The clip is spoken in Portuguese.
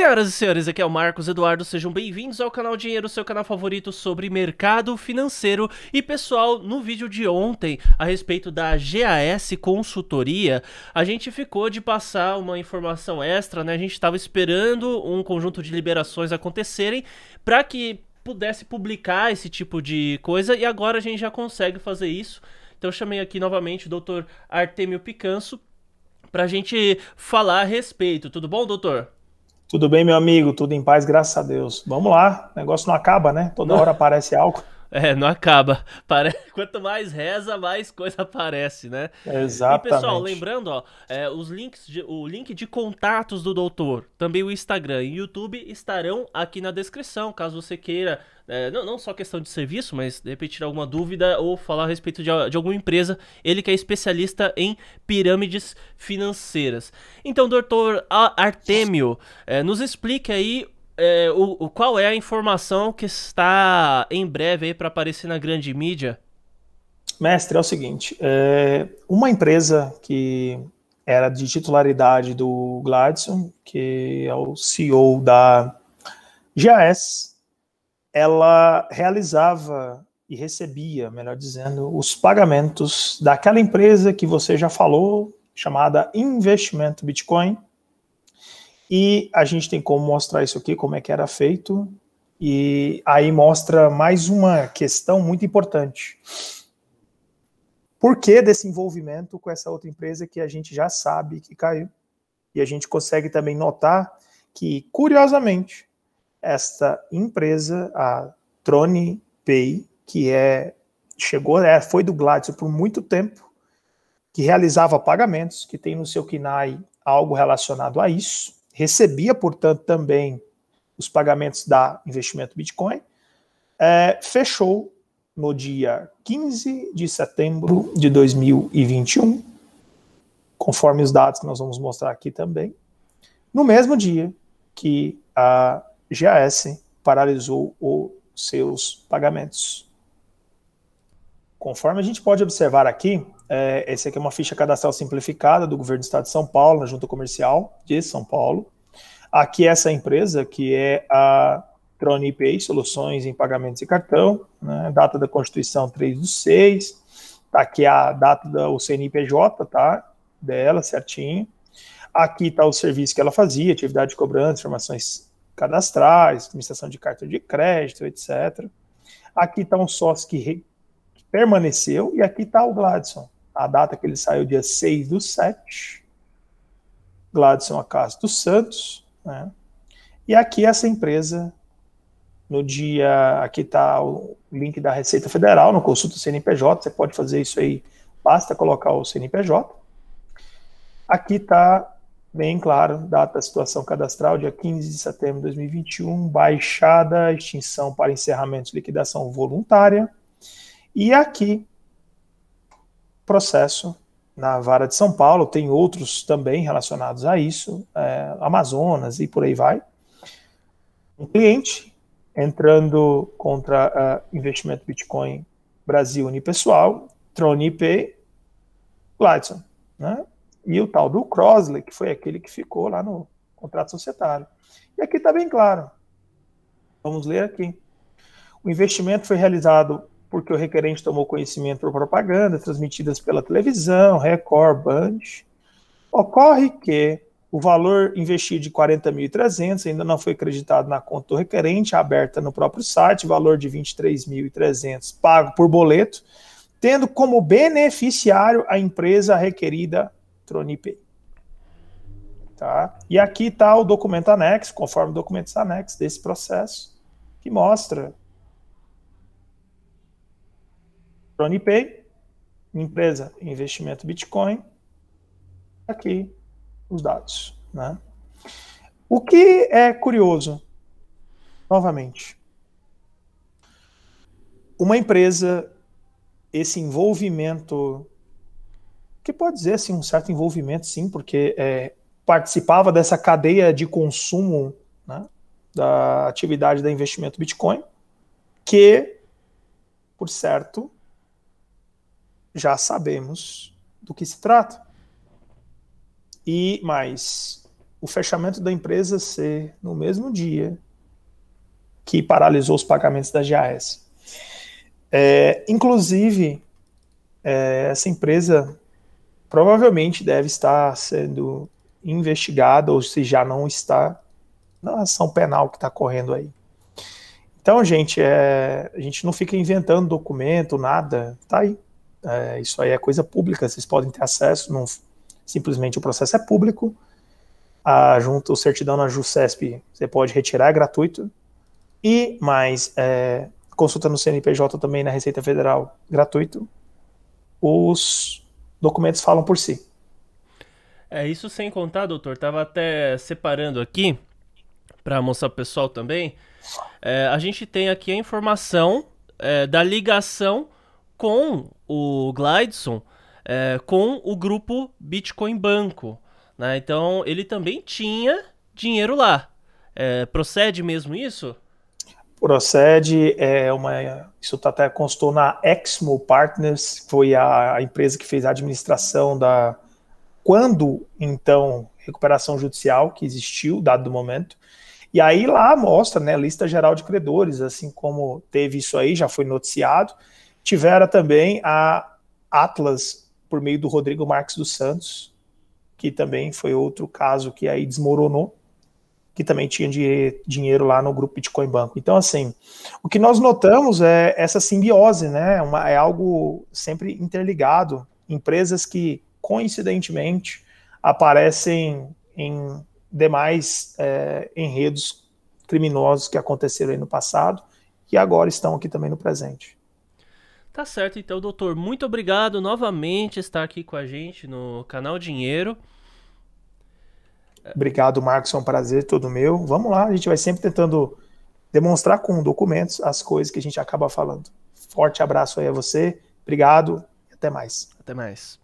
Senhoras e senhores, aqui é o Marcos Eduardo, sejam bem-vindos ao canal Dinheiro, seu canal favorito sobre mercado financeiro. E pessoal, no vídeo de ontem, a respeito da GAS Consultoria, a gente ficou de passar uma informação extra, né? A gente estava esperando um conjunto de liberações acontecerem para que pudesse publicar esse tipo de coisa e agora a gente já consegue fazer isso. Então eu chamei aqui novamente o Dr. Artemio Picanso para a gente falar a respeito. Tudo bom, doutor? Tudo bem, meu amigo? Tudo em paz, graças a Deus. Vamos lá, o negócio não acaba, né? Toda não. hora aparece algo. É, não acaba. Pare... Quanto mais reza, mais coisa aparece, né? Exatamente. E pessoal, lembrando, ó, é, os links, de, o link de contatos do doutor, também o Instagram e o YouTube estarão aqui na descrição, caso você queira é, não, não só questão de serviço, mas de repente tirar alguma dúvida ou falar a respeito de, de alguma empresa. Ele que é especialista em pirâmides financeiras. Então, doutor Artemio, é, nos explique aí é, o, o, qual é a informação que está em breve aí para aparecer na grande mídia? Mestre, é o seguinte: é, uma empresa que era de titularidade do Gladson, que é o CEO da GAS, ela realizava e recebia, melhor dizendo, os pagamentos daquela empresa que você já falou, chamada Investimento Bitcoin. E a gente tem como mostrar isso aqui, como é que era feito. E aí mostra mais uma questão muito importante. Por que desse envolvimento com essa outra empresa que a gente já sabe que caiu? E a gente consegue também notar que, curiosamente, esta empresa, a Trone Pay, que é chegou, é, foi do Gladstone por muito tempo, que realizava pagamentos, que tem no seu KINAI algo relacionado a isso, recebia, portanto, também os pagamentos da investimento Bitcoin, é, fechou no dia 15 de setembro de 2021, conforme os dados que nós vamos mostrar aqui também, no mesmo dia que a GAS paralisou os seus pagamentos. Conforme a gente pode observar aqui, é, aqui é uma ficha cadastral simplificada do governo do estado de São Paulo, na junta comercial de São Paulo. Aqui é essa empresa, que é a Tron IPI, Soluções em Pagamentos e Cartão, né, data da Constituição 3 do 6, tá aqui a data do CNPJ, tá, dela certinho. Aqui está o serviço que ela fazia, atividade de cobrança, informações cadastrais, administração de cartão de crédito, etc. Aqui está um sócio que, re, permaneceu e aqui está o Gladson. A data que ele saiu, dia 6 do 7. Gladson casa dos Santos. Né? E aqui essa empresa, no dia... Aqui está o link da Receita Federal, no consulta CNPJ, você pode fazer isso aí, basta colocar o CNPJ. Aqui está bem claro, data situação cadastral, dia 15 de setembro de 2021, baixada, extinção para encerramento, liquidação voluntária. E aqui, processo na vara de São Paulo, tem outros também relacionados a isso, é, Amazonas e por aí vai. Um cliente entrando contra uh, investimento Bitcoin Brasil Unipessoal, Tron IP, Lightson, né? E o tal do Crosley, que foi aquele que ficou lá no contrato societário. E aqui está bem claro. Vamos ler aqui. O investimento foi realizado porque o requerente tomou conhecimento por propaganda transmitidas pela televisão, Record, Band. Ocorre que o valor investido de 40.300 ainda não foi acreditado na conta do requerente, aberta no próprio site, valor de 23.300 pago por boleto, tendo como beneficiário a empresa requerida Tronip. Tá? E aqui está o documento anexo, conforme documentos anexos desse processo, que mostra Tronipay, empresa, investimento Bitcoin, aqui os dados. Né? O que é curioso, novamente, uma empresa, esse envolvimento que pode dizer assim, um certo envolvimento, sim, porque é, participava dessa cadeia de consumo né, da atividade da investimento Bitcoin, que, por certo, já sabemos do que se trata. E mais, o fechamento da empresa ser no mesmo dia que paralisou os pagamentos da GAS. É, inclusive, é, essa empresa provavelmente deve estar sendo investigada, ou se já não está, na ação penal que está correndo aí. Então, gente, é, a gente não fica inventando documento, nada, tá aí. É, isso aí é coisa pública, vocês podem ter acesso, não, simplesmente o processo é público. A junta, o certidão na JUCESP, você pode retirar, é gratuito. E mais, é, consulta no CNPJ também na Receita Federal, gratuito. Os documentos falam por si. É, isso sem contar, doutor, tava até separando aqui para mostrar o pessoal também. É, a gente tem aqui a informação é, da ligação com o Glideson, é, com o grupo Bitcoin Banco. Né? Então, ele também tinha dinheiro lá. É, procede mesmo isso? Procede é uma. Isso tá até constou na Exmo Partners, foi a, a empresa que fez a administração da. Quando, então, recuperação judicial que existiu, dado do momento. E aí lá mostra, né, lista geral de credores, assim como teve isso aí, já foi noticiado. Tivera também a Atlas, por meio do Rodrigo Marques dos Santos, que também foi outro caso que aí desmoronou que também tinha de, dinheiro lá no grupo Bitcoin Banco. Então, assim, o que nós notamos é essa simbiose, né? Uma, é algo sempre interligado. Empresas que, coincidentemente, aparecem em demais é, enredos criminosos que aconteceram aí no passado e agora estão aqui também no presente. Tá certo, então, doutor. Muito obrigado novamente estar aqui com a gente no canal Dinheiro. Obrigado, Marcos, é um prazer todo meu. Vamos lá, a gente vai sempre tentando demonstrar com documentos as coisas que a gente acaba falando. Forte abraço aí a você, obrigado e até mais. Até mais.